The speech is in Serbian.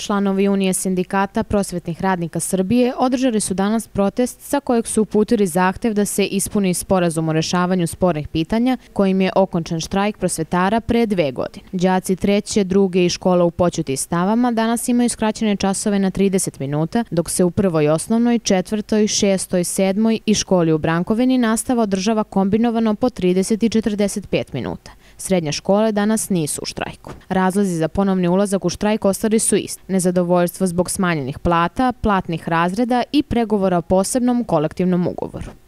Članovi Unije sindikata prosvetnih radnika Srbije održali su danas protest sa kojeg su uputili zahtev da se ispuni sporazum o rešavanju spornih pitanja kojim je okončan štrajk prosvetara pre dve godine. Đaci treće, druge i škola u počuti stavama danas imaju skraćene časove na 30 minuta, dok se u prvoj osnovnoj, četvrtoj, šestoj, sedmoj i školi u Brankovini nastava održava kombinovano po 30 i 45 minuta. Srednje škole danas nisu u štrajku. Razlozi za ponovni ulazak u štrajk ostali su isti. Nezadovoljstvo zbog smanjenih plata, platnih razreda i pregovora o posebnom kolektivnom ugovoru.